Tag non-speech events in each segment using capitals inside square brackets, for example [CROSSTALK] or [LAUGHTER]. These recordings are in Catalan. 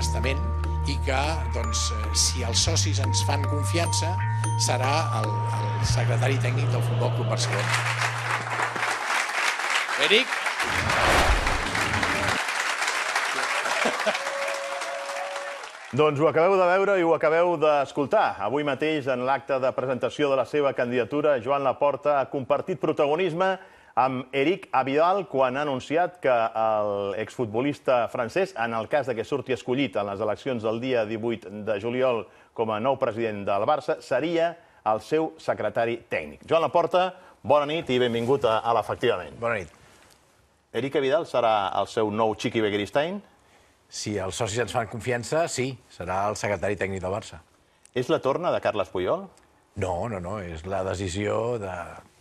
abastament i que, doncs, eh, si els socis ens fan confiança, serà el, el secretari tècnic del Futbol Club Barcelona. Eric? Doncs ho acabeu de veure i ho acabeu d'escoltar. Avui mateix, en l'acte de presentació de la seva candidatura, Joan Laporta ha compartit protagonisme amb Eric Abidal quan ha anunciat que l'exfutbolista francès, en el cas de que surti escollit en les eleccions del dia 18 de juliol com a nou president del Barça, seria el seu secretari tècnic. Joan Laporta, bona nit i benvingut a, a l'Efectivament. Bona nit. Eric Abidal serà el seu nou Chiqui Begueristain? Si els socis ens fan confiança, sí, serà el secretari tècnic del Barça. És la torna de Carles Puyol? No, no, no, és la decisió de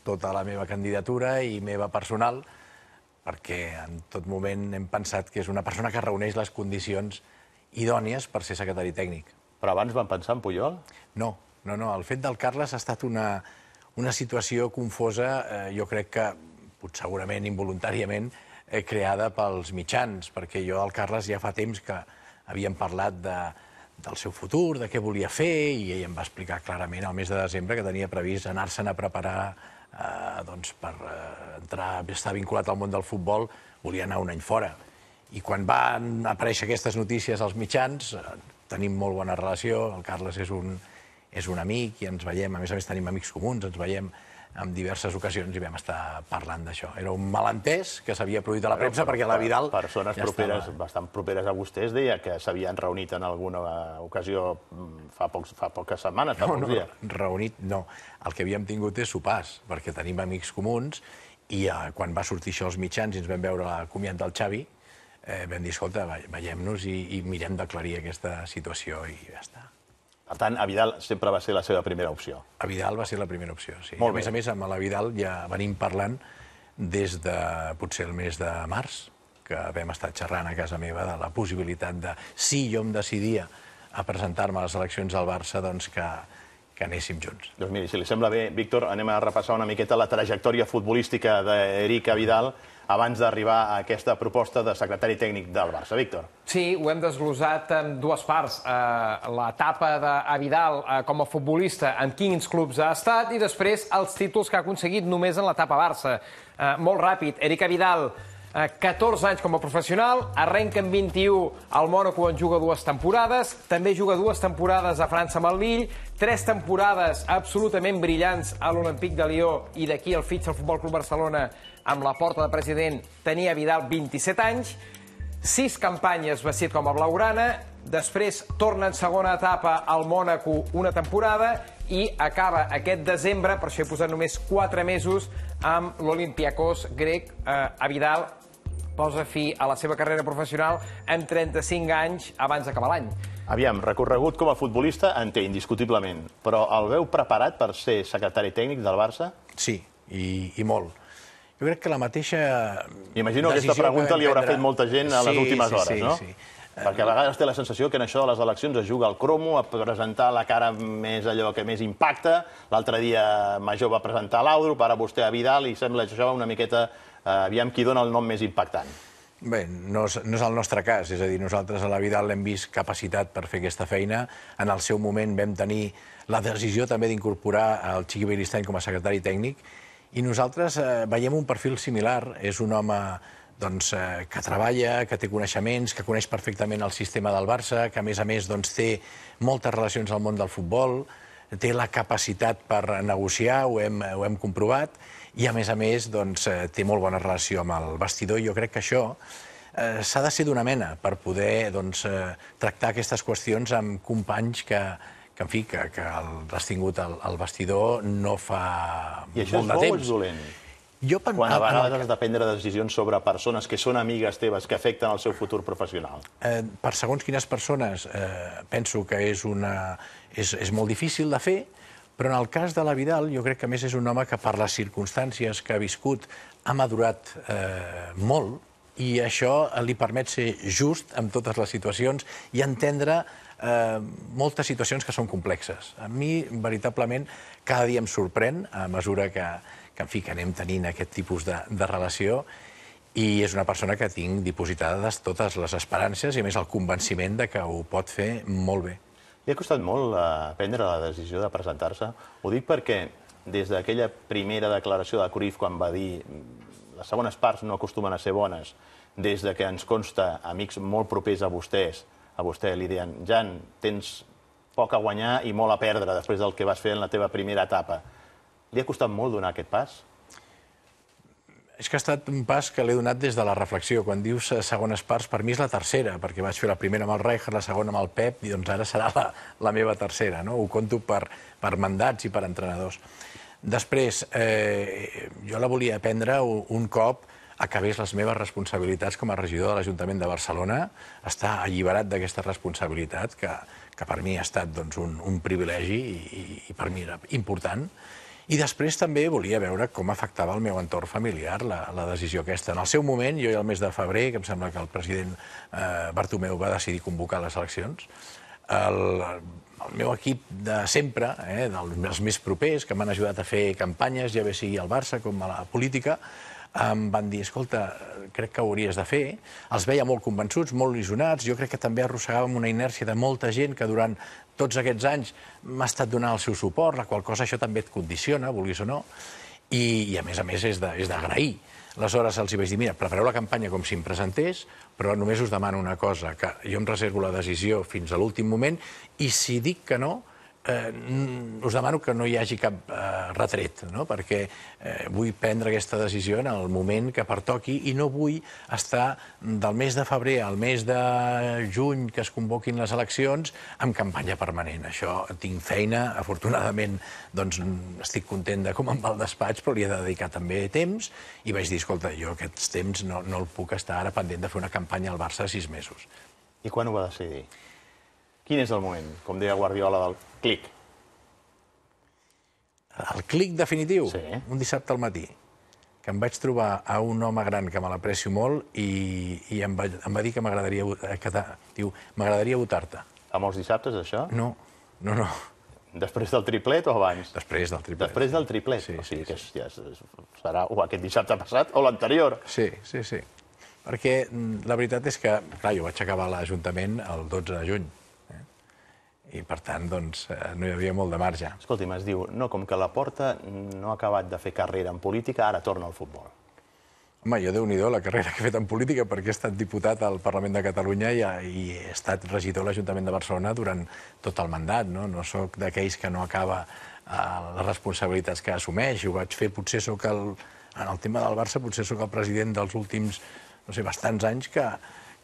tota la meva candidatura i meva personal, perquè en tot moment hem pensat que és una persona que reuneix les condicions idònies per ser secretari tècnic. Però abans van pensar en Puyol? No, no, no. El fet del Carles ha estat una, una situació confosa, eh, jo crec que pot segurament involuntàriament, eh, creada pels mitjans, perquè jo del Carles ja fa temps que havíem parlat de, del seu futur, de què volia fer, i ell em va explicar clarament al mes de desembre que tenia previst anar-se'n a preparar Eh, doncs, per eh, entrar, estar vinculat al món del futbol, volia anar un any fora. I quan van aparèixer aquestes notícies als mitjans, eh, tenim molt bona relació, el Carles és un, és un amic i ens veiem, a més a més tenim amics comuns, ens veiem en diverses ocasions i vam estar parlant d'això. Era un malentès que s'havia produït a la premsa perquè la Vidal... Persones properes, bastant properes a vostès deia que s'havien reunit en alguna ocasió mm, fa, pocs, fa poques setmanes, fa no, pocs no, dies. Reunit, no. El que havíem tingut és sopars, perquè tenim amics comuns i eh, quan va sortir això als mitjans i ens vam veure l'acomiat del Xavi, eh, vam dir, escolta, veiem-nos i, i mirem d'aclarir aquesta situació i ja està. Per tant, a Vidal sempre va ser la seva primera opció. A Vidal va ser la primera opció, sí. Molt a més a més, amb la Vidal ja venim parlant des de potser el mes de març, que vam estar xerrant a casa meva de la possibilitat de, si jo em decidia a presentar-me a les eleccions del Barça, doncs que, que anéssim junts. Doncs miri, si li sembla bé, Víctor, anem a repassar una miqueta la trajectòria futbolística d'Erica Vidal, abans d'arribar a aquesta proposta de secretari tècnic del Barça. Víctor. Sí, ho hem desglosat en dues parts. Uh, eh, L'etapa d'Avidal Vidal eh, com a futbolista, en quins clubs ha estat, i després els títols que ha aconseguit només en l'etapa Barça. Eh, molt ràpid, Eric Avidal, 14 eh, anys com a professional, arrenca en 21 al Mònaco on juga dues temporades, també juga dues temporades a França amb el Lill, tres temporades absolutament brillants a l'Olympique de Lió i d'aquí el fitx del Futbol Club Barcelona amb la porta de president tenia Vidal 27 anys, sis campanyes vestit com a blaugrana, després torna en segona etapa al Mònaco una temporada i acaba aquest desembre, per això he posat només 4 mesos, amb l'Olimpiakos grec eh, a Vidal posa fi a la seva carrera professional amb 35 anys abans d'acabar l'any. Aviam, recorregut com a futbolista en té, indiscutiblement, però el veu preparat per ser secretari tècnic del Barça? Sí, i, i molt. Jo crec que la mateixa... M'imagino que aquesta pregunta li haurà prendre... fet molta gent a les sí, últimes sí, hores, sí, no? Sí, sí. Perquè a vegades té la sensació que en això de les eleccions es juga al cromo, a presentar la cara més allò que més impacta. L'altre dia Major va presentar l'Audrup, ara vostè a Vidal, i sembla que això va una miqueta Eh, aviam qui dona el nom més impactant. Bé, no és, no és el nostre cas, és a dir, nosaltres a la Vidal l'hem vist capacitat per fer aquesta feina. En el seu moment vam tenir la decisió també d'incorporar el Xiqui Beiristany com a secretari tècnic i nosaltres eh, veiem un perfil similar. És un home doncs, eh, que treballa, que té coneixements, que coneix perfectament el sistema del Barça, que a més a més doncs, té moltes relacions al món del futbol, té la capacitat per negociar, ho hem, ho hem comprovat, i, a més a més, doncs, eh, té molt bona relació amb el vestidor, i jo crec que això eh, s'ha de ser d'una mena per poder doncs, eh, tractar aquestes qüestions amb companys que, que en fi, que, que l'has tingut al, vestidor no fa molt de temps. I això és bo dolent? Jo pen... Quan a ah, ah, vegades has de prendre decisions sobre persones que són amigues teves, que afecten el seu futur professional. Eh, per segons quines persones, eh, penso que és, una, és, és molt difícil de fer, però en el cas de la Vidal, jo crec que més és un home que per les circumstàncies que ha viscut ha madurat eh, molt i això li permet ser just en totes les situacions i entendre eh, moltes situacions que són complexes. A mi, veritablement, cada dia em sorprèn a mesura que, que, en fi, que anem tenint aquest tipus de, de relació i és una persona que tinc dipositades totes les esperances i, més, el convenciment de que ho pot fer molt bé. Li ha costat molt eh, prendre la decisió de presentar-se. Ho dic perquè des d'aquella primera declaració de Corif, quan va dir les segones parts no acostumen a ser bones, des de que ens consta amics molt propers a vostès, a vostè li diuen, Jan, tens poc a guanyar i molt a perdre després del que vas fer en la teva primera etapa. Li ha costat molt donar aquest pas? És que ha estat un pas que l'he donat des de la reflexió. Quan dius eh, segones parts, per mi és la tercera, perquè vaig fer la primera amb el Reichard, la segona amb el Pep, i doncs ara serà la, la meva tercera. No? Ho conto per, per mandats i per entrenadors. Després, eh, jo la volia aprendre un cop acabés les meves responsabilitats com a regidor de l'Ajuntament de Barcelona, està alliberat d'aquesta responsabilitat, que, que per mi ha estat doncs, un, un privilegi i, i per mi era important, i després també volia veure com afectava el meu entorn familiar la, la decisió aquesta. En el seu moment, jo i el mes de febrer, que em sembla que el president eh, Bartomeu va decidir convocar les eleccions, el, el meu equip de sempre, eh, dels més propers, que m'han ajudat a fer campanyes, ja bé sigui al Barça com a la política, em van dir, escolta, crec que ho hauries de fer. Els veia molt convençuts, molt lisonats. Jo crec que també arrossegàvem una inèrcia de molta gent que durant tots aquests anys m'ha estat donant el seu suport, la qual cosa això també et condiciona, vulguis o no, i, i a més a més és d'agrair. Aleshores els hi vaig dir, mira, prepareu la campanya com si em presentés, però només us demano una cosa, que jo em reservo la decisió fins a l'últim moment, i si dic que no, eh, us demano que no hi hagi cap eh, retret, no? perquè eh, vull prendre aquesta decisió en el moment que pertoqui i no vull estar del mes de febrer al mes de juny que es convoquin les eleccions amb campanya permanent. Això tinc feina, afortunadament doncs, estic content de com em va el despatx, però li he de dedicar també temps i vaig dir, escolta, jo aquests temps no, no el puc estar ara pendent de fer una campanya al Barça de sis mesos. I quan ho va decidir? Quin és el moment, com deia Guardiola, del clic? El clic definitiu? Sí. Un dissabte al matí, que em vaig trobar a un home gran que me l'aprecio molt i, i em, va, em va dir que m'agradaria eh, diu, m'agradaria votar-te. A molts dissabtes, això? No, no, no. Després del triplet o abans? Després del triplet. Després del triplet. Sí, o sigui sí, que, sí. Ja serà o aquest dissabte passat o l'anterior. Sí, sí, sí. Perquè mm, la veritat és que, clar, jo vaig acabar l'Ajuntament el 12 de juny, i, per tant, doncs, eh, no hi havia molt de marge. Escolti'm, es diu, no, com que la porta no ha acabat de fer carrera en política, ara torna al futbol. Home, jo déu nhi la carrera que he fet en política, perquè he estat diputat al Parlament de Catalunya i, eh, i he estat regidor a l'Ajuntament de Barcelona durant tot el mandat. No, no sóc d'aquells que no acaba eh, les responsabilitats que assumeix. Ho vaig fer, potser sóc el... En el tema del Barça, potser sóc el president dels últims, no sé, bastants anys que,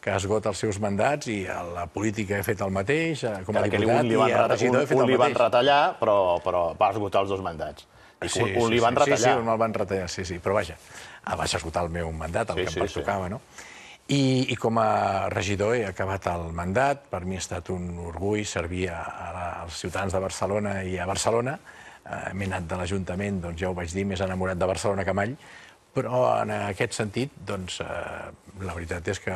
que esgota els seus mandats i la política he fet el mateix, eh, com a diputat un li van, i el regidor ha fet el mateix. Un li van retallar, però, però va esgotar els dos mandats. Ah, sí, un, un sí, li van sí, retallar. Sí, sí, un el van retallar, sí, sí. Però vaja, ah, vaig esgotar el meu mandat, el sí, que sí, em pertocava, sí. no? I, I com a regidor he acabat el mandat. Per mi ha estat un orgull servir a, a, als ciutadans de Barcelona i a Barcelona. Eh, M'he anat de l'Ajuntament, doncs ja ho vaig dir, més enamorat de Barcelona que mai. Però en aquest sentit, doncs, eh, la veritat és que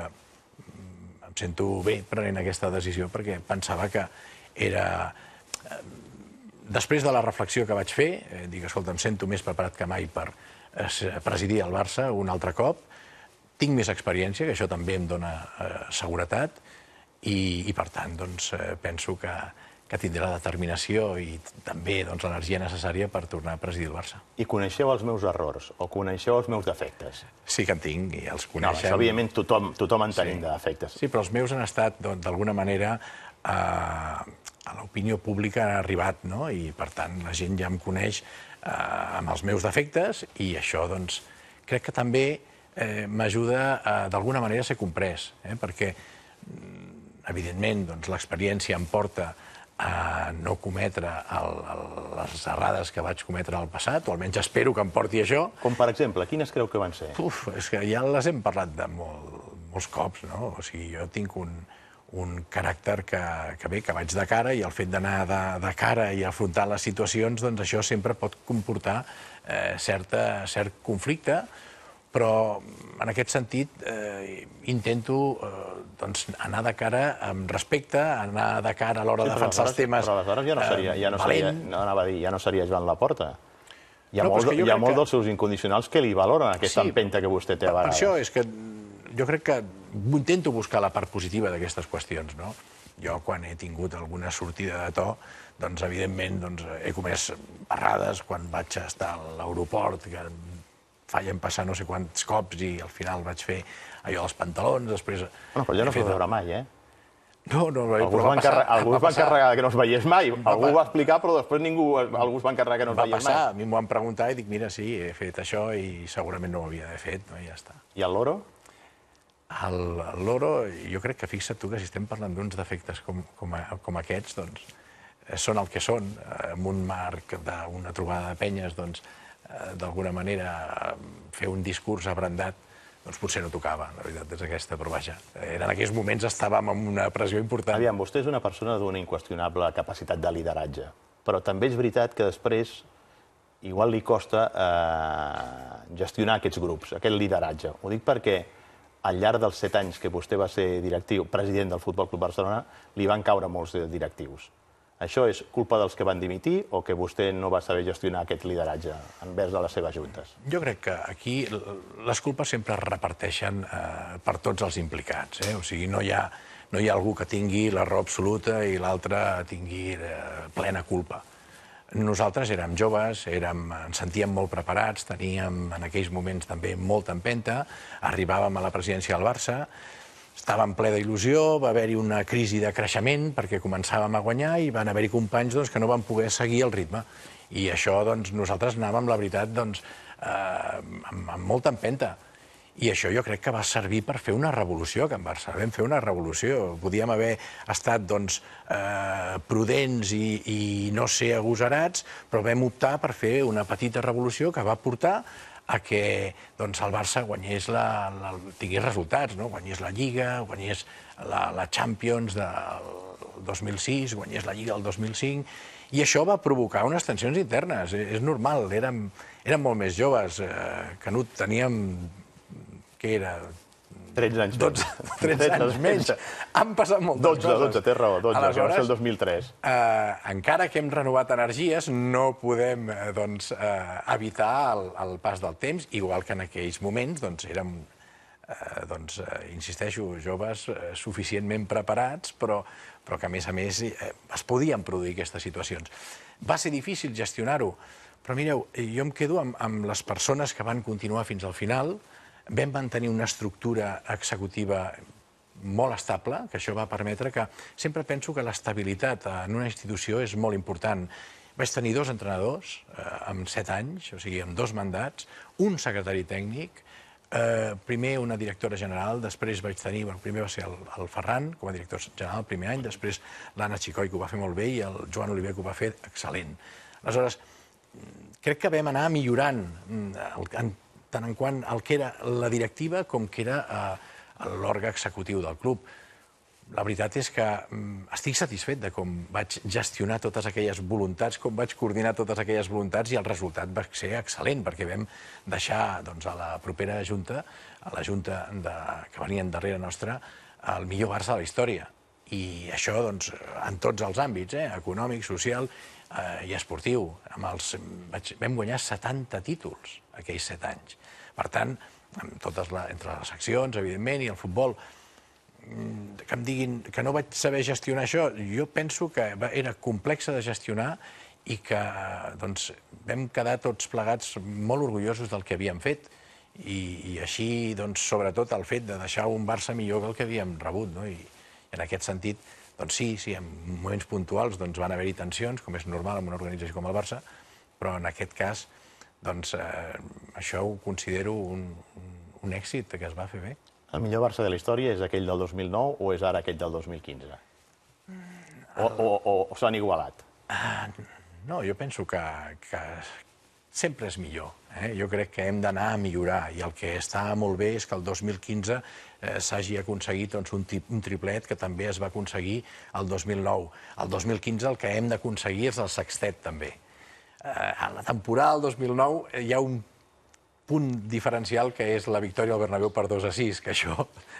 sento bé prenent aquesta decisió perquè pensava que era... Eh, després de la reflexió que vaig fer, eh, dic, escolta, em sento més preparat que mai per eh, presidir el Barça un altre cop, tinc més experiència, que això també em dona eh, seguretat, i, i per tant, doncs, eh, penso que que tindrà la determinació i també doncs, l'energia necessària per tornar a presidir el Barça. I coneixeu els meus errors o coneixeu els meus defectes? Sí que en tinc i els coneixem. No, òbviament tothom, tothom en tenim sí. de defectes. Sí, però els meus han estat, doncs, d'alguna manera, a, eh, a l'opinió pública han arribat, no? I, per tant, la gent ja em coneix eh, amb els meus defectes i això, doncs, crec que també eh, m'ajuda, d'alguna manera, a ser comprès, eh? perquè, mm, evidentment, doncs, l'experiència em porta a no cometre les errades que vaig cometre al passat, o almenys espero que em porti això. Com, per exemple, quines creu que van ser? Uf, és que ja les hem parlat de molts cops, no? O sigui, jo tinc un, un caràcter que, que bé, que vaig de cara, i el fet d'anar de, de cara i afrontar les situacions, doncs això sempre pot comportar eh, certa, cert conflicte, però en aquest sentit eh, intento eh, doncs, anar de cara amb respecte, anar de cara a l'hora sí, de defensar els temes... Però ja no seria, eh, ja no seria, no, anava a dir, ja no seria Joan Laporta. Hi ha, no, molt, hi molt dels seus incondicionals que li valoren aquesta sí, empenta que vostè té a vegades. Per això és que jo crec que intento buscar la part positiva d'aquestes qüestions, no? Jo, quan he tingut alguna sortida de to, doncs, evidentment, doncs, he comès errades quan vaig estar a l'aeroport, que fallen passar no sé quants cops i al final vaig fer allò dels pantalons, després... Bueno, però ja no s'ho veurà mai, eh? No, no, no. Algú, va, passar, algú va, va encarregar que no es veiés mai, va algú va explicar, però després ningú, algú es va encarregar que no es veiés mai. a mi m'ho van preguntar i dic, mira, sí, he fet això i segurament no ho havia d'haver fet, no? i ja està. I el loro? El, el loro, jo crec que fixa't tu que si estem parlant d'uns defectes com, com, a, com aquests, doncs, eh, són el que són, en eh, un marc d'una trobada de penyes, doncs, Eh, d'alguna manera eh, fer un discurs abrandat, doncs potser no tocava, la veritat és aquesta, però vaja, eh, en aquells moments estàvem amb una pressió important. Aviam, vostè és una persona d'una inqüestionable capacitat de lideratge, però també és veritat que després igual li costa eh, gestionar aquests grups, aquest lideratge. Ho dic perquè al llarg dels set anys que vostè va ser directiu, president del Futbol Club Barcelona, li van caure molts directius. Això és culpa dels que van dimitir o que vostè no va saber gestionar aquest lideratge envers de les seves juntes? Jo crec que aquí les culpes sempre es reparteixen eh, per tots els implicats. Eh? O sigui, no hi, ha, no hi ha algú que tingui la raó absoluta i l'altre tingui eh, plena culpa. Nosaltres érem joves, érem, ens sentíem molt preparats, teníem en aquells moments també molta empenta, arribàvem a la presidència del Barça, estava en ple d'il·lusió, va haver-hi una crisi de creixement perquè començàvem a guanyar i van haver-hi companys doncs, que no van poder seguir el ritme. I això doncs, nosaltres anàvem, la veritat, doncs, eh, amb, amb molta empenta. I això jo crec que va servir per fer una revolució que en Barça. Vam fer una revolució. Podíem haver estat doncs, eh, prudents i, i no ser agosarats, però vam optar per fer una petita revolució que va portar a que doncs, el Barça guanyés la, la, tingués resultats, no? guanyés la Lliga, guanyés la, la Champions del 2006, guanyés la Lliga del 2005, i això va provocar unes tensions internes, és normal, érem, érem molt més joves, eh, Canut, teníem que era 13 anys 12, 13, 13 anys menys. Han passat moltes 12, coses. 12, té raó, 12, Aleshores, que va ser el 2003. Eh, encara que hem renovat energies, no podem eh, doncs, eh, evitar el, el pas del temps, igual que en aquells moments doncs, érem, eh, doncs, eh, insisteixo, joves eh, suficientment preparats, però, però que, a més a més, eh, es podien produir aquestes situacions. Va ser difícil gestionar-ho, però mireu, jo em quedo amb, amb les persones que van continuar fins al final, Vam mantenir una estructura executiva molt estable, que això va permetre que... Sempre penso que l'estabilitat en una institució és molt important. Vaig tenir dos entrenadors eh, amb set anys, o sigui, amb dos mandats, un secretari tècnic, eh, primer una directora general, després vaig tenir... Bueno, primer va ser el, el Ferran, com a director general, el primer any, després l'Anna Xicoi, que ho va fer molt bé, i el Joan Oliver, que ho va fer excel·lent. Aleshores, crec que vam anar millorant mm, el, en tant en quant el que era la directiva com que era eh, l'òrgan executiu del club. La veritat és que mm, estic satisfet de com vaig gestionar totes aquelles voluntats, com vaig coordinar totes aquelles voluntats, i el resultat va ser excel·lent, perquè vam deixar doncs, a la propera junta, a la junta de, que venien darrere nostra, el millor Barça de la història. I això doncs, en tots els àmbits, eh? econòmic, social eh, i esportiu. Amb els, vaig, vam guanyar 70 títols aquells 7 anys. Per tant, amb totes la, entre les seccions, evidentment, i el futbol, mm, que em diguin que no vaig saber gestionar això, jo penso que era complexa de gestionar i que doncs, vam quedar tots plegats molt orgullosos del que havíem fet i, i així, doncs, sobretot, el fet de deixar un Barça millor que el que havíem rebut. No? I, en aquest sentit, doncs sí, sí, en moments puntuals doncs, van haver-hi tensions, com és normal en una organització com el Barça, però en aquest cas doncs eh, això ho considero un, un, èxit que es va fer bé. El millor Barça de la història és aquell del 2009 o és ara aquell del 2015? O, o, o, o s'han igualat? Uh, no, jo penso que, que sempre és millor. Eh? Jo crec que hem d'anar a millorar i el que està molt bé és que el 2015 eh, s'hagi aconseguit doncs, un, tip, un triplet que també es va aconseguir el 2009. El 2015 el que hem d'aconseguir és el sextet també a eh, la temporada del 2009 eh, hi ha un punt diferencial que és la victòria al Bernabéu per 2 a 6, que això...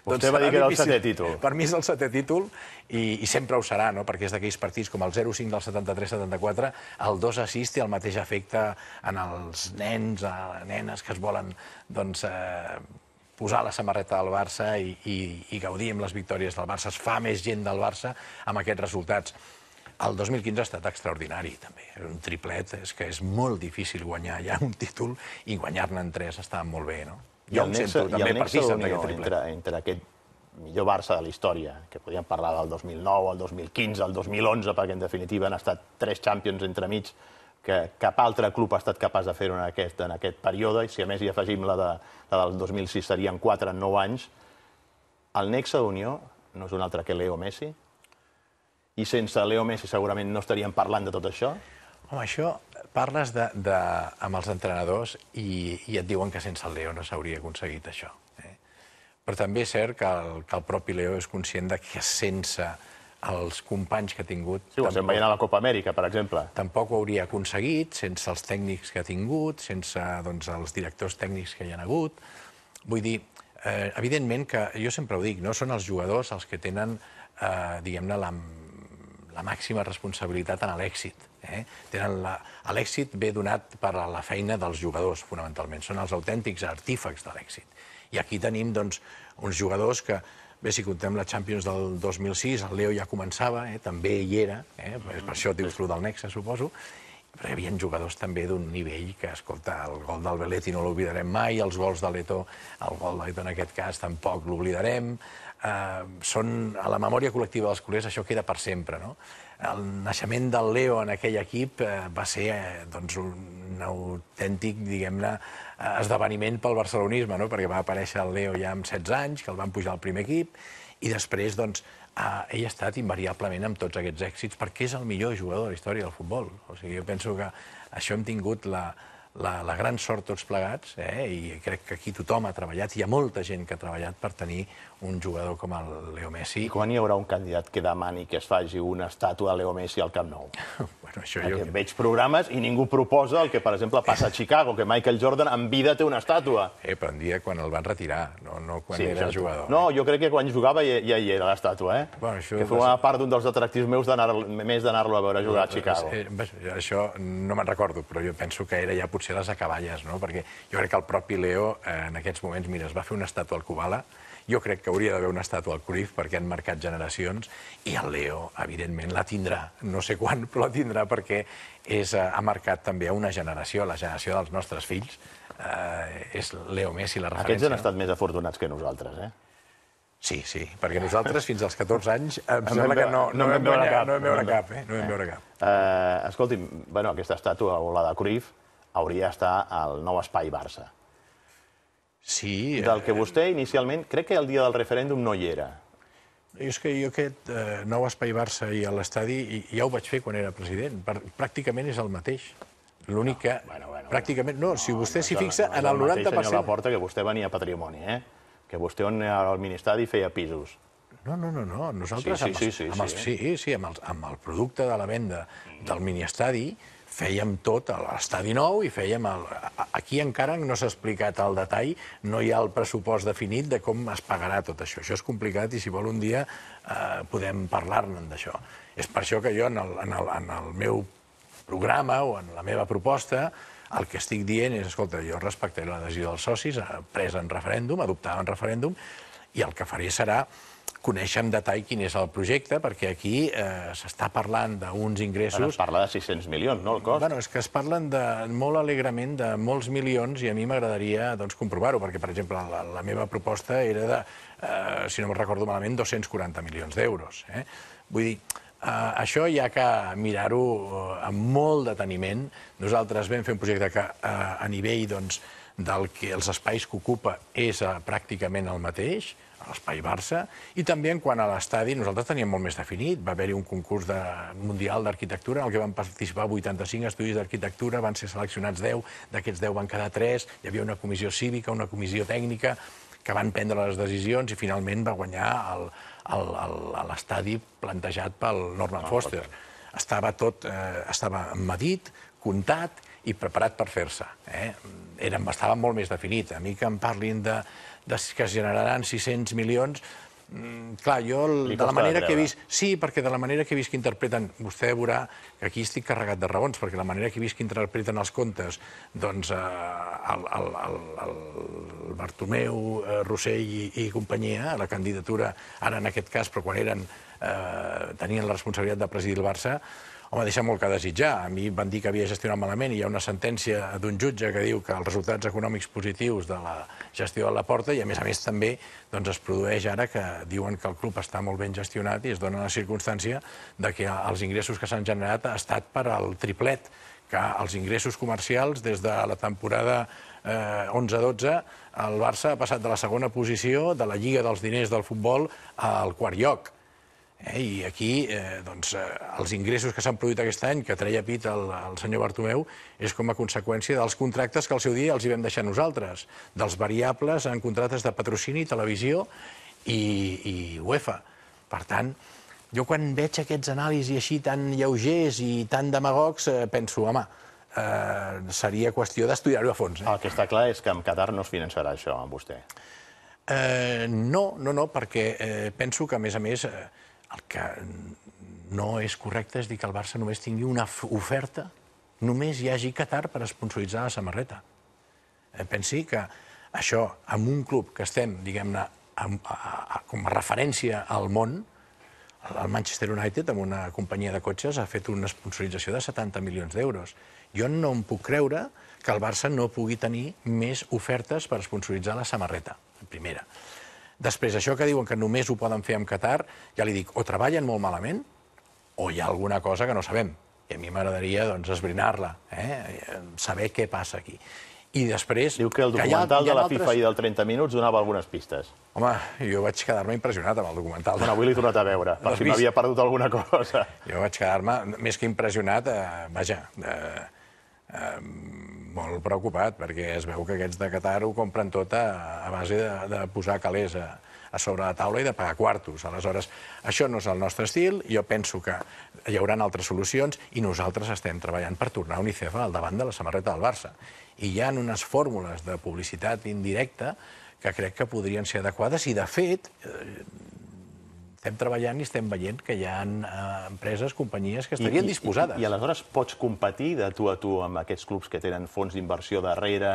Vostè doncs, va dir que era el setè títol. Per mi és el setè títol i, i sempre ho serà, no? perquè és d'aquells partits com el 0-5 del 73-74, el 2 a 6 té el mateix efecte en els nens, a nenes que es volen doncs, eh, posar la samarreta del Barça i, i, i gaudir amb les victòries del Barça. Es fa més gent del Barça amb aquests resultats. El 2015 ha estat extraordinari, també. Un triplet, és que és molt difícil guanyar ja un títol i guanyar-ne en tres està molt bé, no? Jo em nexe, sento també partícip d'aquest triplet. Entre, entre aquest millor Barça de la història, que podíem parlar del 2009, el 2015, el 2011, perquè en definitiva han estat tres Champions entremig que cap altre club ha estat capaç de fer en aquest, en aquest període, i si a més hi afegim la, de, la del 2006 serien quatre, en 9 anys, el nexe d'unió no és un altre que Leo Messi, i sense Leo Messi segurament no estaríem parlant de tot això? Home, això parles de, de, amb els entrenadors i, i et diuen que sense el Leo no s'hauria aconseguit això. Eh? Però també és cert que el, que el propi Leo és conscient de que sense els companys que ha tingut... Sí, ho estem veient a la Copa Amèrica, per exemple. Tampoc ho hauria aconseguit sense els tècnics que ha tingut, sense doncs, els directors tècnics que hi ha hagut. Vull dir, eh, evidentment que, jo sempre ho dic, no són els jugadors els que tenen, eh, diguem-ne, la la màxima responsabilitat en l'èxit. Eh? L'èxit ve donat per la feina dels jugadors, fonamentalment. Són els autèntics artífecs de l'èxit. I aquí tenim doncs, uns jugadors que, bé, si comptem la Champions del 2006, el Leo ja començava, eh? també hi era, eh? per això dius lo del Nexa, suposo, però hi havia jugadors també d'un nivell que, escolta, el gol del Belletti no l'oblidarem mai, els gols de l'Eto, el gol de l'Eto en aquest cas tampoc l'oblidarem, eh, són a la memòria col·lectiva dels culers, això queda per sempre. No? El naixement del Leo en aquell equip eh, va ser eh, doncs un autèntic, diguem-ne, eh, esdeveniment pel barcelonisme, no? perquè va aparèixer el Leo ja amb 16 anys, que el van pujar al primer equip, i després, doncs, eh, ell ha estat invariablement amb tots aquests èxits, perquè és el millor jugador de la història del futbol. O sigui, jo penso que això hem tingut la, la, la gran sort tots plegats, eh? i crec que aquí tothom ha treballat, hi ha molta gent que ha treballat per tenir un jugador com el Leo Messi. I quan hi haurà un candidat que demani que es faci una estàtua de Leo Messi al Camp Nou? [LAUGHS] bueno, això Perquè jo... Veig programes i ningú proposa el que, per exemple, passa a Chicago, que Michael Jordan en vida té una estàtua. Eh, però un dia quan el van retirar, no, no quan era jugador. No, jo crec que quan jugava ja, hi era l'estàtua, eh? que formava part d'un dels atractius meus més d'anar-lo a veure jugar a Chicago. Eh, això no me'n recordo, però jo penso que era ja potser potser les acaballes, no? Perquè jo crec que el propi Leo, eh, en aquests moments, mira, es va fer una estàtua al Kubala, jo crec que hauria d'haver una estàtua al Cruyff perquè han marcat generacions, i el Leo, evidentment, la tindrà. No sé quan, però la tindrà perquè és, eh, ha marcat també una generació, la generació dels nostres fills. Eh, és Leo Messi la referència. Aquests han estat més afortunats que nosaltres, eh? Sí, sí, perquè nosaltres fins als 14 anys em sembla que no, no, no vam veure, cap, no vam veure cap. Eh? No vam veure cap. Uh, escolti'm, bueno, aquesta estàtua o la de Cruyff, hauria d'estar al nou espai Barça. Sí. Del eh, que vostè inicialment, crec que el dia del referèndum no hi era. És que jo aquest eh, nou espai Barça i a l'estadi ja ho vaig fer quan era president. Pràcticament és el mateix. L'únic ah, que... bueno, bueno, pràcticament... No, no si vostè no, s'hi fixa, no, no, en el 90%... No, senyor Laporta, que vostè venia a patrimoni, eh? Que vostè on era al ministeri feia pisos. No, no, no, no. Nosaltres sí, sí, amb els, sí, sí, amb els, sí, sí, amb, els, amb el producte de la venda mm. del miniestadi, mm fèiem tot a l'estadi nou i fèiem... El... Aquí encara no s'ha explicat al detall, no hi ha el pressupost definit de com es pagarà tot això. Això és complicat i, si vol, un dia eh, podem parlar-ne d'això. És per això que jo, en el, en, el, en el meu programa o en la meva proposta, el que estic dient és, escolta, jo respectaré la decisió dels socis, presa en referèndum, adoptada en referèndum, i el que faré serà conèixer en detall quin és el projecte, perquè aquí eh, s'està parlant d'uns ingressos... es parla de 600 milions, no, el cost? Bueno, és que es parlen de, molt alegrement de molts milions i a mi m'agradaria doncs, comprovar-ho, perquè, per exemple, la, la meva proposta era de, eh, si no me'n recordo malament, 240 milions d'euros. Eh? Vull dir, eh, això hi ha que mirar-ho eh, amb molt deteniment. Nosaltres vam fer un projecte que eh, a nivell doncs, del que els espais que ocupa és pràcticament el mateix, a l'Espai Barça, i també en quant a l'estadi nosaltres teníem molt més definit. Va haver-hi un concurs de, mundial d'arquitectura en el que van participar 85 estudis d'arquitectura, van ser seleccionats 10, d'aquests 10 van quedar 3, hi havia una comissió cívica, una comissió tècnica, que van prendre les decisions i finalment va guanyar l'estadi plantejat pel Norman Foster. Estava tot, eh, estava medit, comptat i preparat per fer-se. Eh? estava molt més definit. A mi que em parlin de que es generaran 600 milions, mm, clar, jo de la manera que he vist... Sí, perquè de la manera que he vist que interpreten... Vostè veurà que aquí estic carregat de raons, perquè la manera que he vist que interpreten els contes, doncs eh, el, el, el, Bartomeu, eh, Rossell i, companyia, la candidatura, ara en aquest cas, però quan eren, eh, tenien la responsabilitat de presidir el Barça, home, deixa molt que desitjar. A mi van dir que havia gestionat malament i hi ha una sentència d'un jutge que diu que els resultats econòmics positius de la gestió de la porta i, a més a més, també doncs, es produeix ara que diuen que el club està molt ben gestionat i es dona la circumstància de que els ingressos que s'han generat ha estat per al triplet que els ingressos comercials des de la temporada eh, 11-12 el Barça ha passat de la segona posició de la Lliga dels Diners del Futbol al quart lloc Eh? I aquí eh, doncs, eh, els ingressos que s'han produït aquest any, que treia pit el, el senyor Bartomeu, és com a conseqüència dels contractes que al seu dia els hi vam deixar nosaltres, dels variables en contractes de patrocini, televisió i, i UEFA. Per tant, jo quan veig aquests anàlisis així tan lleugers i tan demagogs, eh, penso, home, eh, seria qüestió d'estudiar-ho a fons. Eh? El que està clar és que amb Qatar no es finançarà això, amb vostè. Eh, no, no, no, perquè eh, penso que, a més a més, eh, el que no és correcte és dir que el Barça només tingui una oferta, només hi hagi Qatar per esponsoritzar la samarreta. Eh, pensi que això, amb un club que estem, diguem-ne, com a referència al món, el Manchester United, amb una companyia de cotxes, ha fet una sponsorització de 70 milions d'euros. Jo no em puc creure que el Barça no pugui tenir més ofertes per sponsoritzar la samarreta, primera. Després, això que diuen que només ho poden fer amb Qatar, ja li dic, o treballen molt malament, o hi ha alguna cosa que no sabem. I a mi m'agradaria, doncs, esbrinar-la, eh? saber què passa aquí. I després... Diu que el documental que hi ha, hi ha de la altres... FIFA i del 30 minuts donava algunes pistes. Home, jo vaig quedar-me impressionat amb el documental. Bueno, avui l'he tornat a veure, per si m'havia perdut alguna cosa. Jo vaig quedar-me, més que impressionat, eh, vaja... Eh, molt preocupat, perquè es veu que aquests de Qatar ho compren tot a, base de, de posar calés a, a sobre la taula i de pagar quartos. Aleshores, això no és el nostre estil, jo penso que hi haurà altres solucions i nosaltres estem treballant per tornar a Unicefa al davant de la samarreta del Barça. I hi ha unes fórmules de publicitat indirecta que crec que podrien ser adequades i, de fet, eh, estem treballant i estem veient que hi ha eh, empreses, companyies que estarien I, i, disposades. I, I aleshores pots competir de tu a tu amb aquests clubs que tenen fons d'inversió darrere,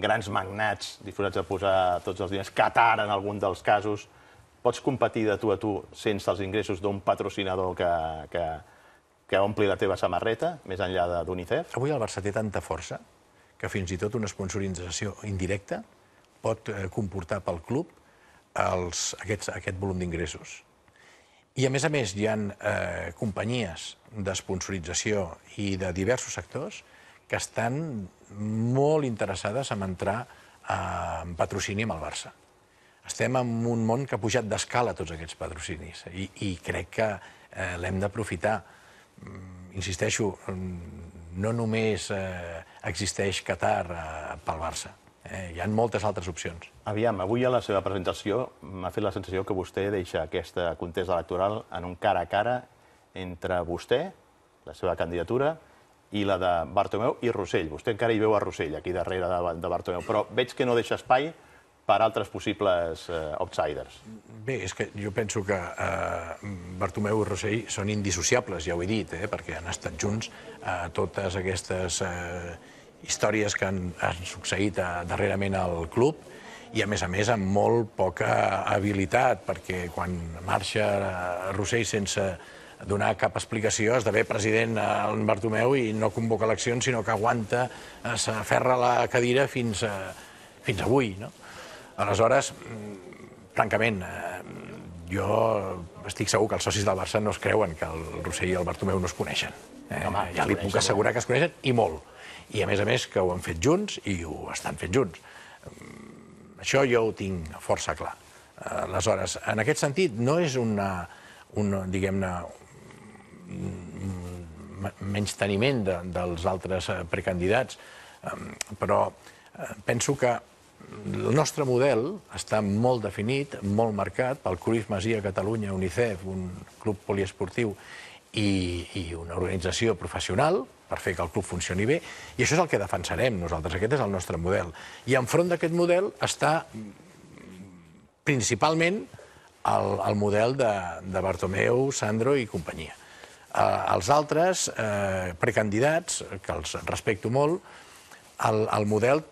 grans magnats disposats a posar tots els diners, Qatar en algun dels casos. Pots competir de tu a tu sense els ingressos d'un patrocinador que, que, que ompli la teva samarreta, més enllà d'UNICEF? Avui el Barça té tanta força que fins i tot una sponsorització indirecta pot eh, comportar pel club els, aquests, aquest volum d'ingressos. I, a més a més, hi ha eh, companyies d'esponsorització i de diversos sectors que estan molt interessades en entrar eh, en patrocini amb el Barça. Estem en un món que ha pujat d'escala tots aquests patrocinis i, i crec que eh, l'hem d'aprofitar. Mm, insisteixo, mm, no només eh, existeix Qatar eh, pel Barça. Eh, hi ha moltes altres opcions. Aviam, avui a la seva presentació m'ha fet la sensació que vostè deixa aquesta contesta electoral en un cara a cara entre vostè, la seva candidatura, i la de Bartomeu i Rossell. Vostè encara hi veu a Rossell, aquí darrere de, de Bartomeu, però veig que no deixa espai per altres possibles eh, outsiders? Bé, és que jo penso que eh, Bartomeu i Rossell són indissociables, ja ho he dit, eh, perquè han estat junts a eh, totes aquestes eh, històries que han, han succeït a, eh, darrerament al club i, a més a més, amb molt poca habilitat, perquè quan marxa eh, Rossell sense donar cap explicació, esdevé president al eh, Bartomeu i no convoca eleccions, sinó que aguanta, s'aferra la cadira fins, a, fins avui. No? Aleshores, mm, francament, jo estic segur que els socis del Barça no es creuen que el Rossell i el Bartomeu no es coneixen. Eh? Home, ja li puc assegurar que es coneixen, i molt i a més a més que ho han fet junts i ho estan fent junts. Mm, això jo ho tinc força clar. Eh, aleshores, en aquest sentit, no és una, una diguem-ne, mm, mm, menys teniment de, dels altres eh, precandidats, però eh, penso que el nostre model està molt definit, molt marcat pel Cruyff Masia Catalunya, UNICEF, un club poliesportiu i, i una organització professional, per fer que el club funcioni bé, i això és el que defensarem nosaltres, aquest és el nostre model. I enfront d'aquest model està principalment el, el model de, de Bartomeu, Sandro i companyia. Eh, els altres eh, precandidats, que els respecto molt, el, el model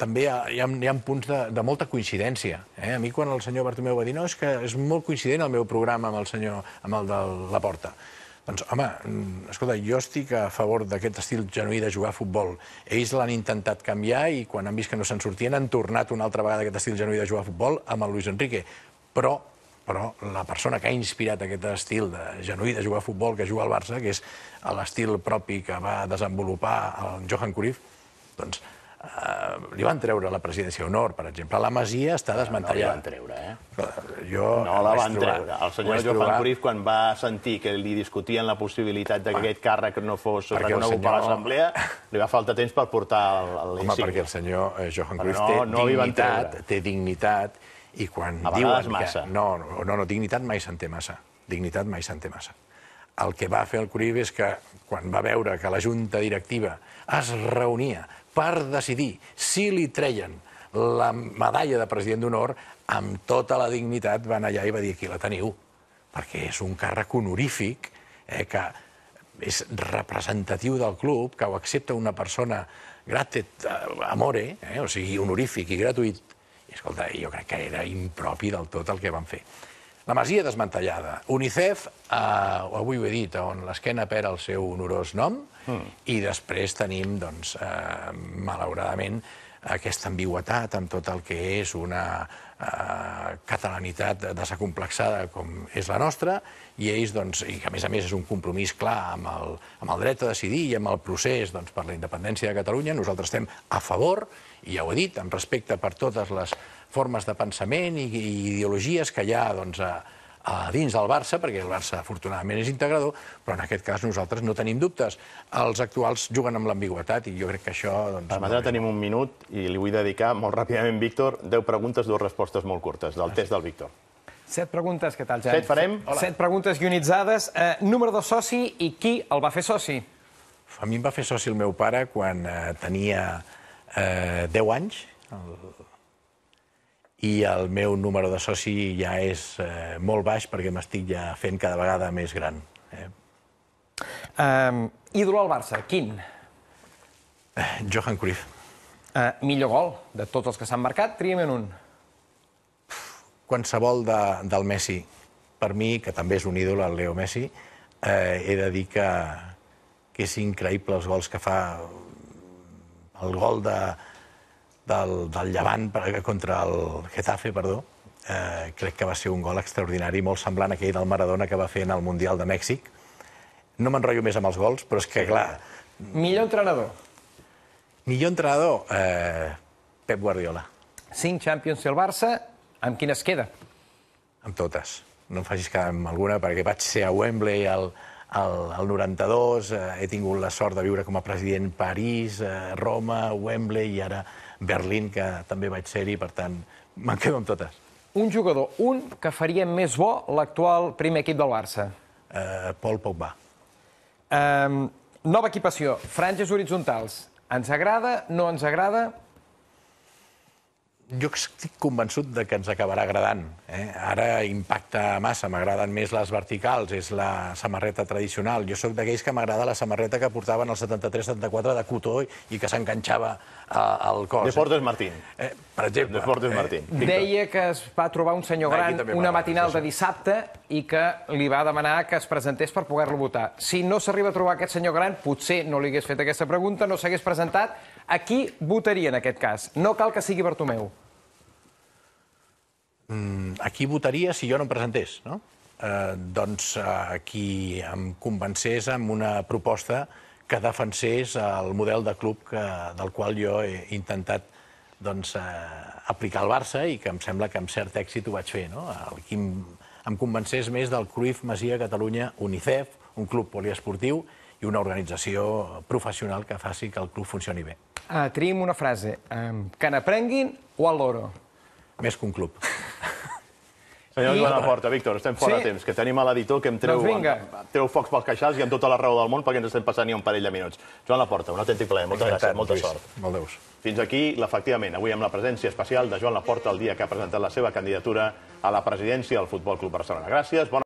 també hi ha, hi ha, punts de, de molta coincidència. Eh? A mi, quan el senyor Bartomeu va dir no, és que és molt coincident el meu programa amb el senyor, amb el de la porta. Doncs, home, mm, escolta, jo estic a favor d'aquest estil genuí de jugar a futbol. Ells l'han intentat canviar i quan han vist que no se'n sortien han tornat una altra vegada aquest estil genuí de jugar a futbol amb el Luis Enrique. Però però la persona que ha inspirat aquest estil de genuí de jugar a futbol que juga al Barça, que és l'estil propi que va desenvolupar el Johan Cruyff, doncs Eh, li van treure la presidència d'honor, per exemple. La Masia està desmantellada. No, no la van treure, eh? eh? Jo no la van trobar, treure. El senyor Joan trobar... Cruyff, quan va sentir que li discutien la possibilitat que aquest càrrec no fos reconegut senyor... per l'Assemblea, li va faltar temps per portar l'insigne. Home, perquè el senyor eh, Joan Johan Cruyff no, té, no dignitat, té dignitat, i quan A diuen... massa. Que... No, no, no, no, dignitat mai s'entén massa. Dignitat mai s'entén massa. El que va fer el Cruyff és que, quan va veure que la junta directiva es reunia per decidir si li treien la medalla de president d'honor, amb tota la dignitat van allà i va dir, aquí la teniu, perquè és un càrrec honorífic eh, que és representatiu del club, que ho accepta una persona gratet eh, amore, eh, o sigui, honorífic i gratuït. I, escolta, jo crec que era impropi del tot el que van fer. La masia desmantellada. UNICEF, eh, avui ho he dit, on l'esquena perd el seu honorós nom, i després tenim, doncs, eh, malauradament, aquesta ambigüetat amb tot el que és una eh, catalanitat desacomplexada com és la nostra, i ells, doncs, i que a més a més és un compromís clar amb el, amb el dret a decidir i amb el procés doncs, per la independència de Catalunya, nosaltres estem a favor, i ja ho he dit, amb respecte per totes les formes de pensament i, i ideologies que hi ha doncs, a, a dins del Barça, perquè el Barça, afortunadament, és integrador, però en aquest cas nosaltres no tenim dubtes. Els actuals juguen amb l'ambigüetat i jo crec que això... Doncs, Permetrà, no tenim un minut i li vull dedicar molt ràpidament, Víctor, 10 preguntes, dues respostes molt curtes, del ah, test del Víctor. Set preguntes, què tal, Jan? Set farem? Hola. Set preguntes guionitzades. Eh, número de soci i qui el va fer soci? A mi em va fer soci el meu pare quan eh, tenia eh, 10 anys, el i el meu número de soci ja és eh, molt baix perquè m'estic ja fent cada vegada més gran. Eh? Um, ídol al Barça, quin? Eh, Johan Cruyff. Uh, millor gol de tots els que s'han marcat, triem en un. Qualsevol de, del Messi. Per mi, que també és un ídol, el Leo Messi, eh, he de dir que, que és increïble els gols que fa. El gol de, del, del Llevant contra el Getafe, perdó, eh, crec que va ser un gol extraordinari, molt semblant a aquell del Maradona que va fer en el Mundial de Mèxic. No m'enrotllo més amb els gols, però és que, clar... Millor entrenador? Millor entrenador? Eh, Pep Guardiola. Cinc Champions del Barça, amb es queda? Amb totes. No em facis quedar amb alguna, perquè vaig ser a Wembley al, al, al 92, eh, he tingut la sort de viure com a president París, eh, Roma, Wembley, i ara Berlín, que també vaig ser-hi, per tant, me'n quedo amb totes. Un jugador, un que faria més bo l'actual primer equip del Barça. Uh, eh, Pol Pogba. Uh, nova equipació, franges horitzontals. Ens agrada, no ens agrada? jo estic convençut de que ens acabarà agradant. Eh? Ara impacta massa, m'agraden més les verticals, és la samarreta tradicional. Jo sóc d'aquells que m'agrada la samarreta que portaven el 73-74 de Cotó i que s'enganxava al cos. De Fortes Martín. Eh, per exemple. De Fortes Martín. Eh, deia que es va trobar un senyor gran una matinal de dissabte i que li va demanar que es presentés per poder-lo votar. Si no s'arriba a trobar aquest senyor gran, potser no li hagués fet aquesta pregunta, no s'hagués presentat. A qui votaria en aquest cas? No cal que sigui Bartomeu. Mm, a qui votaria si jo no em presentés, no? Eh, doncs eh, a qui em convencés amb una proposta que defensés el model de club que, del qual jo he intentat doncs, eh, aplicar al Barça i que em sembla que amb cert èxit ho vaig fer. No? El que em convencés més del Cruyff Masia Catalunya UNICEF, un club poliesportiu i una organització professional que faci que el club funcioni bé. ah, triïm una frase. Um, que n'aprenguin o al loro? Més que un club. [LAUGHS] Senyor Joan Laporta, Víctor, estem fora sí. de temps, que tenim a l'editor que em doncs treu, doncs em, treu focs pels queixals i amb tota la raó del món perquè ens estem passant ni un parell de minuts. Joan Laporta, un autèntic plaer, moltes gràcies, molta Lluís. sort. deus. Fins aquí, l'efectivament. avui amb la presència especial de Joan Laporta el dia que ha presentat la seva candidatura a la presidència del Futbol Club Barcelona. Gràcies, bona